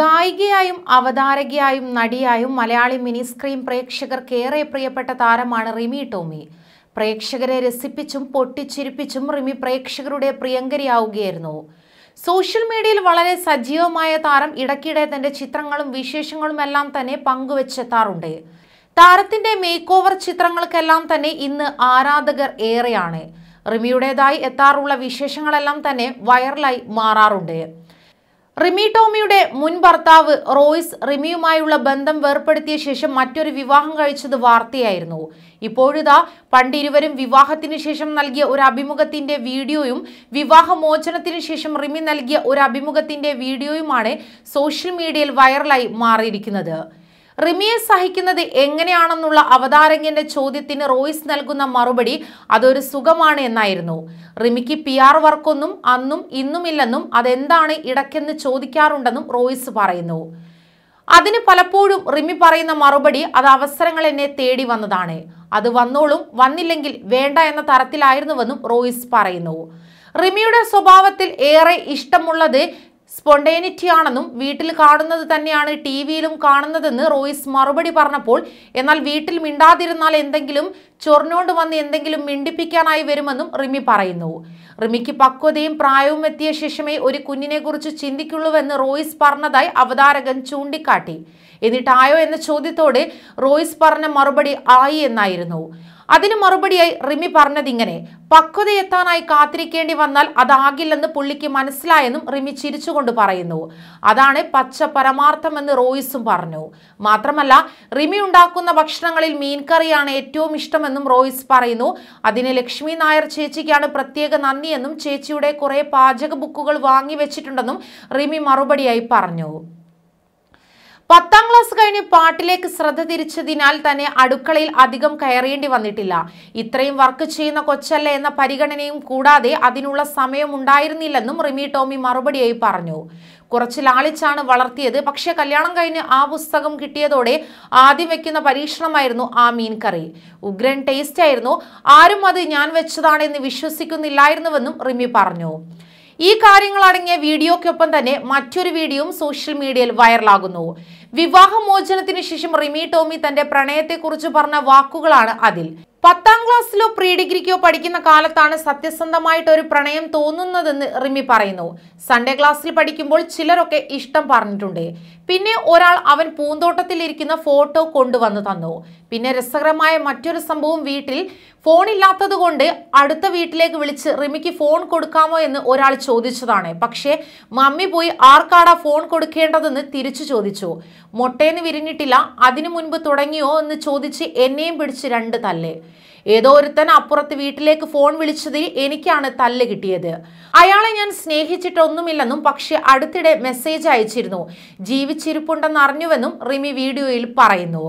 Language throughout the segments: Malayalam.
ഗായികയായും അവതാരകയായും നടിയായും മലയാളി മിനി സ്ക്രീൻ പ്രേക്ഷകർക്കേറെ പ്രിയപ്പെട്ട താരമാണ് റിമി ടോമി പ്രേക്ഷകരെ രസിപ്പിച്ചും പൊട്ടിച്ചിരിപ്പിച്ചും റിമി പ്രേക്ഷകരുടെ പ്രിയങ്കരിയാവുകയായിരുന്നു സോഷ്യൽ മീഡിയയിൽ വളരെ സജീവമായ താരം ഇടയ്ക്കിടെ തന്റെ ചിത്രങ്ങളും വിശേഷങ്ങളും എല്ലാം തന്നെ പങ്കുവച്ചെത്താറുണ്ട് താരത്തിന്റെ മേക്ക് ഓവർ ചിത്രങ്ങൾക്കെല്ലാം തന്നെ ഇന്ന് ആരാധകർ ഏറെയാണ് റിമിയുടേതായി എത്താറുള്ള വിശേഷങ്ങളെല്ലാം തന്നെ വൈറലായി മാറാറുണ്ട് റിമി ടോമിയുടെ മുൻ ഭർത്താവ് റോയ്സ് റിമിയുമായുള്ള ബന്ധം വേർപ്പെടുത്തിയ ശേഷം മറ്റൊരു വിവാഹം കഴിച്ചത് വാർത്തയായിരുന്നു ഇപ്പോഴിതാ പണ്ട് ഇരുവരും വിവാഹത്തിന് ശേഷം നൽകിയ ഒരു അഭിമുഖത്തിന്റെ വീഡിയോയും വിവാഹമോചനത്തിന് ശേഷം റിമി നൽകിയ ഒരു അഭിമുഖത്തിന്റെ വീഡിയോയുമാണ് സോഷ്യൽ മീഡിയയിൽ വൈറലായി മാറിയിരിക്കുന്നത് റിമിയെ സഹിക്കുന്നത് എങ്ങനെയാണെന്നുള്ള അവതാരകന്റെ ചോദ്യത്തിന് റോയിസ് നൽകുന്ന മറുപടി അതൊരു സുഖമാണ് എന്നായിരുന്നു റിമിക്ക് പി ആർ വർക്കൊന്നും അന്നും ഇന്നുമില്ലെന്നും അതെന്താണ് ഇടയ്ക്കെന്ന് ചോദിക്കാറുണ്ടെന്നും റോയിസ് പറയുന്നു അതിന് പലപ്പോഴും റിമി പറയുന്ന മറുപടി അത് അവസരങ്ങൾ എന്നെ തേടി വന്നതാണ് അത് വന്നോളും വന്നില്ലെങ്കിൽ വേണ്ട എന്ന തരത്തിലായിരുന്നുവെന്നും റോയിസ് പറയുന്നു റിമിയുടെ സ്വഭാവത്തിൽ ഏറെ ഇഷ്ടമുള്ളത് സ്പോണ്ടേനിറ്റി ആണെന്നും വീട്ടിൽ കാണുന്നത് തന്നെയാണ് ടി വിയിലും കാണുന്നതെന്ന് റോയിസ് മറുപടി പറഞ്ഞപ്പോൾ എന്നാൽ വീട്ടിൽ മിണ്ടാതിരുന്നാൽ എന്തെങ്കിലും ചൊറിഞ്ഞോണ്ട് വന്ന് എന്തെങ്കിലും മിണ്ടിപ്പിക്കാനായി വരുമെന്നും റിമി പറയുന്നു റിമിക്ക് പക്വതയും പ്രായവും എത്തിയ ശേഷമേ ഒരു കുഞ്ഞിനെക്കുറിച്ച് ചിന്തിക്കുള്ളൂവെന്ന് റോയിസ് പറഞ്ഞതായി അവതാരകൻ ചൂണ്ടിക്കാട്ടി എന്നിട്ടായോ എന്ന ചോദ്യത്തോടെ റോയിസ് പറഞ്ഞ മറുപടി ആയി എന്നായിരുന്നു അതിന് മറുപടിയായി റിമി പറഞ്ഞതിങ്ങനെ പക്വതയെത്താനായി കാത്തിരിക്കേണ്ടി വന്നാൽ അതാകില്ലെന്ന് പുള്ളിക്ക് മനസ്സിലായെന്നും റിമി ചിരിച്ചുകൊണ്ട് പറയുന്നു അതാണ് പച്ച പരമാർത്ഥമെന്ന് റോയിസും പറഞ്ഞു മാത്രമല്ല റിമി ഉണ്ടാക്കുന്ന ഭക്ഷണങ്ങളിൽ മീൻകറിയാണ് ഏറ്റവും ഇഷ്ടമെന്നും റോയിസ് പറയുന്നു അതിന് ലക്ഷ്മി നായർ ചേച്ചിക്കാണ് പ്രത്യേക നന്ദിയെന്നും ചേച്ചിയുടെ കുറേ പാചക ബുക്കുകൾ വാങ്ങി വെച്ചിട്ടുണ്ടെന്നും റിമി മറുപടിയായി പറഞ്ഞു പത്താം ക്ലാസ് കഴിഞ്ഞ് പാട്ടിലേക്ക് ശ്രദ്ധ തിരിച്ചതിനാൽ തന്നെ അടുക്കളയിൽ അധികം കയറേണ്ടി വന്നിട്ടില്ല ഇത്രയും വർക്ക് ചെയ്യുന്ന കൊച്ചല്ല എന്ന പരിഗണനയും കൂടാതെ അതിനുള്ള സമയം ഉണ്ടായിരുന്നില്ലെന്നും റിമി ടോമി മറുപടിയായി പറഞ്ഞു കുറച്ച് ലാളിച്ചാണ് വളർത്തിയത് പക്ഷെ കല്യാണം കഴിഞ്ഞ് ആ പുസ്തകം കിട്ടിയതോടെ ആദ്യം വെക്കുന്ന പരീക്ഷണമായിരുന്നു ആ മീൻ കറി ഉഗ്രൻ ടേസ്റ്റ് ആയിരുന്നു ആരും അത് ഞാൻ വെച്ചതാണെന്ന് വിശ്വസിക്കുന്നില്ലായിരുന്നുവെന്നും റിമി പറഞ്ഞു ഈ കാര്യങ്ങളടങ്ങിയ വീഡിയോക്കൊപ്പം തന്നെ മറ്റൊരു വീഡിയോയും സോഷ്യൽ മീഡിയയിൽ വൈറലാകുന്നു വിവാഹമോചനത്തിന് ശേഷം റിമി ടോമി തന്റെ പ്രണയത്തെക്കുറിച്ച് പറഞ്ഞ വാക്കുകളാണ് അതിൽ പത്താം ക്ലാസ്സിലോ പ്രീ ഡിഗ്രിക്കോ പഠിക്കുന്ന കാലത്താണ് സത്യസന്ധമായിട്ട് ഒരു പ്രണയം തോന്നുന്നതെന്ന് റിമി പറയുന്നു സൺഡേ ക്ലാസ്സിൽ പഠിക്കുമ്പോൾ ചിലരൊക്കെ ഇഷ്ടം പറഞ്ഞിട്ടുണ്ട് പിന്നെ ഒരാൾ അവൻ പൂന്തോട്ടത്തിലിരിക്കുന്ന ഫോട്ടോ കൊണ്ടുവന്ന് തന്നു പിന്നെ രസകരമായ മറ്റൊരു സംഭവം വീട്ടിൽ ഫോൺ ഇല്ലാത്തതുകൊണ്ട് അടുത്ത വീട്ടിലേക്ക് വിളിച്ച് റിമിക്ക് ഫോൺ കൊടുക്കാമോ എന്ന് ഒരാൾ ചോദിച്ചതാണ് പക്ഷേ മമ്മി പോയി ആർക്കാടാ ഫോൺ കൊടുക്കേണ്ടതെന്ന് തിരിച്ചു ചോദിച്ചു മൊട്ടേന്ന് വിരിഞ്ഞിട്ടില്ല അതിനു മുൻപ് തുടങ്ങിയോ എന്ന് ചോദിച്ച് എന്നെയും പിടിച്ച് രണ്ട് തല്ലേ ഏതോ ഒരുത്തൻ അപ്പുറത്ത് വീട്ടിലേക്ക് ഫോൺ വിളിച്ചതിൽ എനിക്കാണ് തല്ല് കിട്ടിയത് അയാളെ ഞാൻ സ്നേഹിച്ചിട്ടൊന്നുമില്ലെന്നും പക്ഷെ അടുത്തിടെ മെസ്സേജ് അയച്ചിരുന്നു ജീവിച്ചിരിപ്പുണ്ടെന്ന് അറിഞ്ഞുവെന്നും റിമി വീഡിയോയിൽ പറയുന്നു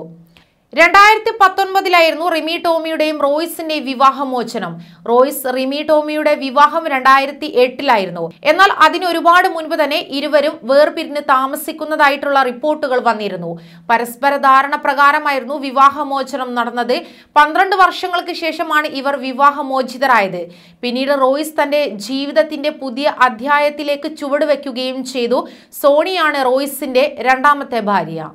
രണ്ടായിരത്തി പത്തൊൻപതിലായിരുന്നു റിമി ടോമിയുടെയും റോയിസിന്റെ വിവാഹമോചനം റോയിസ് റിമി ടോമിയുടെ വിവാഹം രണ്ടായിരത്തി എട്ടിലായിരുന്നു എന്നാൽ അതിന് ഒരുപാട് മുൻപ് തന്നെ ഇരുവരും വേർപിരിഞ്ഞ് താമസിക്കുന്നതായിട്ടുള്ള റിപ്പോർട്ടുകൾ വന്നിരുന്നു പരസ്പര ധാരണ പ്രകാരമായിരുന്നു വിവാഹമോചനം നടന്നത് പന്ത്രണ്ട് വർഷങ്ങൾക്ക് ശേഷമാണ് ഇവർ വിവാഹമോചിതരായത് പിന്നീട് റോയിസ് തന്റെ ജീവിതത്തിന്റെ പുതിയ അധ്യായത്തിലേക്ക് ചുവടുവെക്കുകയും ചെയ്തു സോണിയാണ് റോയിസിന്റെ രണ്ടാമത്തെ ഭാര്യ